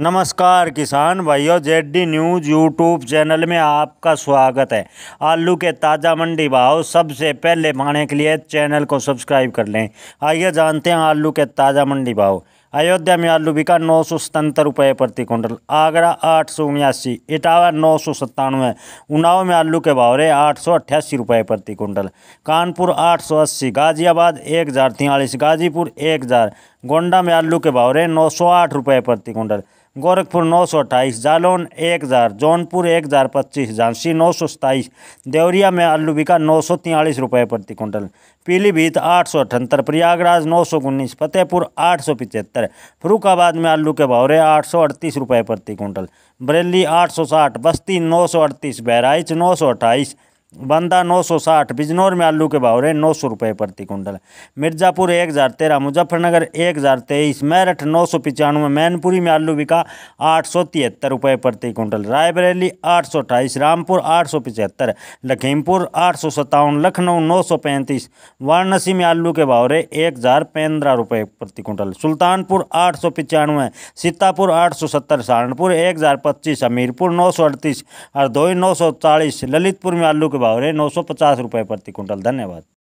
नमस्कार किसान भाइयों Z D news YouTube channel में आपका स्वागत है आलू के ताज़ा मंडी भाव सबसे पहले पाने के लिए चैनल को सब्सक्राइब कर लें आइए जानते हैं आलू के ताज़ा मंडी भाव अयोध्या में आलू बिका नौ सौ सतहत्तर रुपये प्रति क्विंटल आगरा आठ सौ उन्यासी इटावा नौ सौ सत्तानवे उन्नाव में आलू के भाव रहे आठ सौ अट्ठासी रुपये प्रति क्विंटल कानपुर आठ सौ अस्सी गाजियाबाद एक हज़ार तिहालीस गाजीपुर एक हज़ार गोंडा में आलू के भाव रहे नौ सौ आठ रुपये प्रति क्विंटल गोरखपुर नौ सौ अट्ठाईस जालौन एक हज़ार जौनपुर एक हज़ार पच्चीस झांसी नौ सौ सताईस देवरिया में आलू बिका नौ सौ तिहालीस रुपये प्रति कुंटल पीलीभीत आठ सौ अठहत्तर प्रयागराज नौ सौ उन्नीस फतेहपुर आठ सौ पिचहत्तर फरुखाबाद में आलू के भावरे आठ सौ अड़तीस रुपये प्रति कुंटल बरेली आठ सौ साठ बस्ती नौ सौ अड़तीस बहराइच नौ सौ अट्ठाईस बंदा नौ सौ साठ बिजनौर में आलू के भाव रहे नौ सौ रुपये प्रति कुंटल मिर्ज़ापुर एक हज़ार तेरह मुजफ्फरनगर एक हज़ार तेईस मेरठ नौ सौ पचानवे मैनपुरी में आलू बिका आठ सौ तिहत्तर रुपये प्रति कुंटल रायबरेली आठ सौ अठाईस रामपुर आठ सौ पचहत्तर लखीमपुर आठ सौ सत्तावन लखनऊ नौ सौ पैंतीस वाराणसी में आलू के भाव रहे एक हज़ार पंद्रह रुपये प्रति कुंटल सुल्तानपुर आठ सौ पचानवे सीतापुर आठ सौ सत्तर सहारनपुर एक हज़ार पच्चीस हमीरपुर नौ सौ अड़तीस हरदोई नौ सौ चालीस ललितपुर में आलू के भाव रहे नौ सौ पचास रुपये प्रति कुंटल धन्यवाद